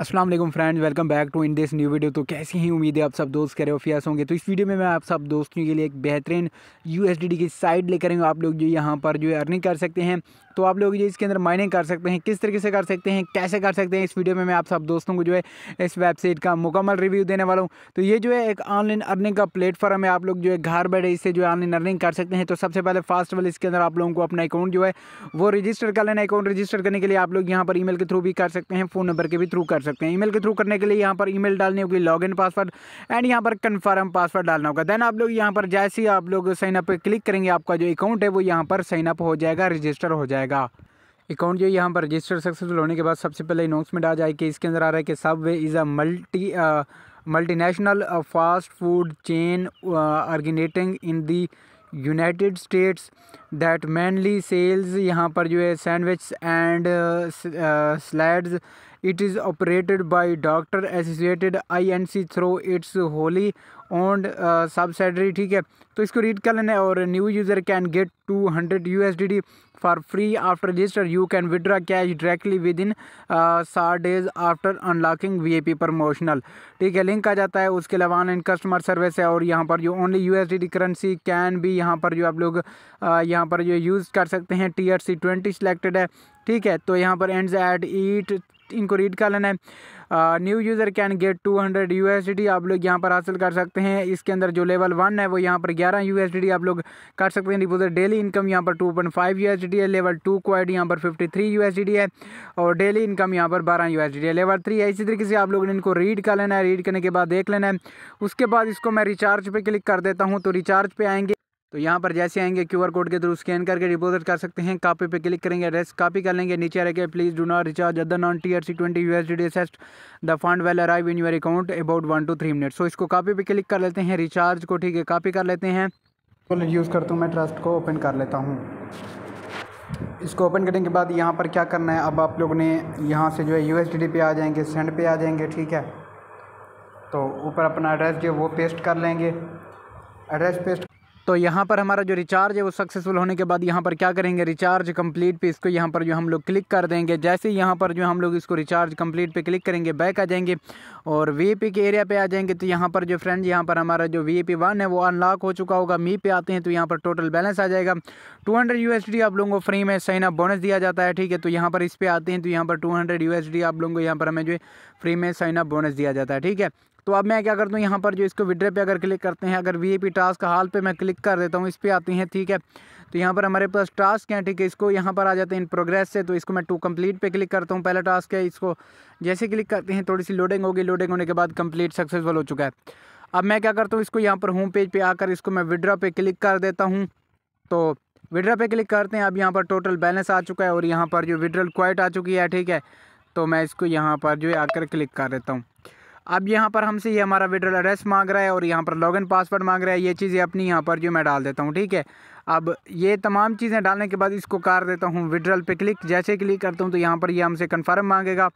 Aslam friends welcome back to in this new video तो कैसी ही उम्मीद है आप सब दोस्त करे ऑफियास होंगे तो इस वीडियो में मैं आप सब दोस्तों के लिए एक बेहतरीन यू की साइट लेकर आप लोग जो यहाँ पर जो है अर्निंग कर सकते हैं तो आप लोग जो इसके अंदर माइनिंग कर सकते हैं किस तरीके से कर सकते हैं कैसे कर सकते हैं इस वीडियो में मैं आप सब दोस्तों को जो है इस वेबसाइट का मुकम्मल रिव्यू देने वाला हूँ तो ये जो है एक ऑनलाइन अर्निंग का प्लेटफॉर्म है आप लोग जो है घर बैठे इससे जो है ऑनलाइन अर्निंग कर सकते हैं तो सबसे पहले फास्ट वाले इसके अंदर आप लोगों को अपना अकाउंट जो है वो रजिस्टर कर लेना अकाउंट रजिस्टर करने के लिए आप लोग यहाँ पर ई के थ्रू भी कर सकते हैं फ़ोन नंबर के भी थ्रू कर सकते हैं ई के थ्रू करने के लिए यहाँ पर मेल डालनी होगी इन पासवर्ड एंड यहाँ पर कन्फर्म पासवर्ड डालना होगा देन आप लोग यहाँ पर जैसे ही आप लोग साइनअप पर क्लिक करेंगे आपका जो अकाउंट है वो यहाँ पर साइनअप हो जाएगा रजिस्टर हो जाएगा जाएगा अकाउंट जो यहाँ पर रजिस्टर सक्सेसफुल होने के बाद सबसे पहले अनाउंसमेंट आ जाए कि इसके अंदर आ रहा है कि Subway is a multi multinational fast food chain originating in the United States that mainly sells यहाँ पर जो है sandwich and salads it is operated by doctor associated I C through its wholly owned subsidiary ठीक है तो इसको read कर लेना है और new user can get two hundred U S D D for free after register you can withdraw cash directly with in सात days after unlocking V A P promotional ठीक है लिंक आ जाता है उसके अलावा ऑनलाइन कस्टमर सर्विस है और यहाँ पर जो only U S D D currency can भी यहाँ पर जो आप लोग uh, यहाँ पर जो यूज़ कर सकते हैं T R C twenty selected है ठीक है तो यहाँ पर एंड एट ईट इनको रीड कर लेना है new user can get 200 hundred U आप लोग यहाँ पर हासिल कर सकते हैं इसके अंदर जो लेवल वन है वो यहाँ पर 11 यू आप लोग कर सकते हैं डिपोजिट डेली इनकम यहाँ पर 2.5 पॉइंट है लेवल टू क्वाइड यहाँ पर 53 थ्री है और डेली इनकम यहाँ पर 12 यू है लेवल थ्री है इसी तरीके से आप लोगों ने इनको रीड कर लेना है रीड करने के बाद देख लेना है उसके बाद इसको मैं रिचार्ज पर क्लिक कर देता हूँ तो रिचार्ज पर आएंगे तो यहाँ पर जैसे आएंगे क्यूआर कोड के थ्रू स्कैन करके डिपोजिट कर सकते हैं कापी पे क्लिक करेंगे एड्रेस कापी कर लेंगे नीचे रखे please do not recharge other non T R C twenty U S D asset the fund will arrive in your account about one two three minute so इसको copy पे click कर लेते हैं recharge को ठीक है कापी कर लेते हैं यूज़ करता हूँ मैं ट्रस्ट को ओपन कर लेता हूँ इसको ओपन करने के बाद यहाँ पर क्या करना है अब आप लोग ने यहाँ से जो है यू एस डी पे आ जाएंगे सेंड पे आ जाएंगे ठीक है तो ऊपर अपना एड्रेस जो वो पेस्ट कर लेंगे एड्रेस पेस्ट तो यहाँ पर हमारा जो रिचार्ज है वो सक्सेसफुल होने के बाद यहाँ पर क्या करेंगे रिचार्ज कंप्लीट पे इसको यहाँ पर जो हम लोग क्लिक कर देंगे जैसे यहाँ पर जो हम लोग इसको रिचार्ज कंप्लीट पे क्लिक करेंगे बैक आ जाएंगे और वी के एरिया पे आ जाएंगे तो यहाँ पर जो फ्रेंड यहाँ पर हमारा जो वी पी वन है वो अनलॉक हो चुका होगा मी पे आते हैं तो यहाँ पर टोटल बैलेंस आ जाएगा टू हंड्रेड आप लोगों को फ्री में साइन अप बोनस दिया जाता है ठीक है तो यहाँ पर इस पर आते हैं तो यहाँ पर टू हंड्रेड आप लोगों को यहाँ पर हमें जो है फ्री में साइन अप बोनस दिया जाता है ठीक है तो अब मैं क्या करता हूँ यहाँ पर जो इसको विड्रे पे अगर क्लिक करते हैं अगर वी टास्क हाल पे मैं क्लिक कर देता हूँ इस पर आती हैं ठीक है तो यहाँ पर हमारे पास टास्क हैं ठीक है इसको यहाँ पर आ जाते हैं इन प्रोग्रेस से तो इसको मैं टू कंप्लीट पे क्लिक करता हूँ पहला टास्क है इसको जैसे क्लिक करते हैं थोड़ी सी लोडिंग होगी लोडिंग होने के बाद कम्प्लीट सक्सेसफुल हो चुका है अब मैं क्या करता हूँ इसको यहाँ पर होम पेज पर आकर इसको मैं विड्रा पे क्लिक कर देता हूँ तो विड्रा पे क्लिक करते हैं अब यहाँ पर टोटल बैलेंस आ चुका है और यहाँ पर जो विड्रल क्वाइट आ चुकी है ठीक है तो मैं इसको यहाँ पर जो है आकर क्लिक कर देता हूँ अब यहाँ पर हमसे ये हमारा विड्रल एड्रेस मांग रहा है और यहाँ पर लॉगिन पासवर्ड मांग रहा है ये चीज़ें अपनी यहाँ पर जो मैं डाल देता हूँ ठीक है अब ये तमाम चीज़ें डालने के बाद इसको कार देता हूँ विड्रल पे क्लिक जैसे क्लिक करता हूँ तो यहाँ पर ये यह हमसे कन्फर्म मांगेगा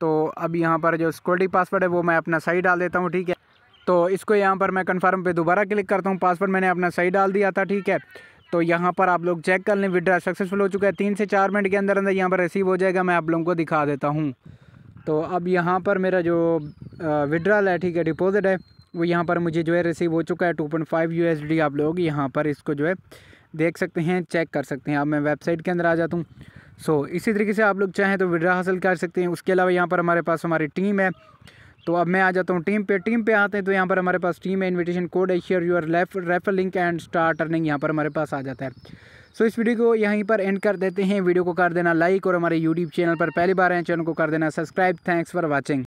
तो अब यहाँ पर जो सिक्योरिटी पासवर्ड है वो मैं अपना सही डाल देता हूँ ठीक है तो इसको यहाँ पर मैं कन्फर्म पर दोबारा क्लिक करता हूँ पासवर्ड मैंने अपना सही डाल दिया था ठीक है तो यहाँ पर आप लोग चेक कर लें विड्रा सक्सेसफुल हो चुका है तीन से चार मिनट के अंदर अंदर यहाँ पर रिसीव हो जाएगा मैं आप लोगों को दिखा देता हूँ तो अब यहाँ पर मेरा जो विड्राल है ठीक है डिपॉजिट है वो यहाँ पर मुझे जो है रिसीव हो चुका है two point five U S D आप लोग यहाँ पर इसको जो है देख सकते हैं चेक कर सकते हैं अब मैं वेबसाइट के अंदर आ जाता हूँ सो इसी तरीके से आप लोग चाहें तो विड्रा हासिल कर सकते हैं उसके अलावा यहाँ पर हमारे पास हमारी टीम है तो अब मैं आ जाता हूँ टीम पे टीम पे आते हैं तो यहाँ पर हमारे पास टीम है इनविटेशन कोड है share your left refer link and start earning यहाँ पर हमारे पास आ जाता है सो so, इस वीडियो को यहीं पर एंड कर देते हैं वीडियो को कर देना लाइक और हमारे यूट्यूब चैनल पर पहली बार हैं चैनल को कर देना सब्सक्राइब थैंक्स फॉर वॉचिंग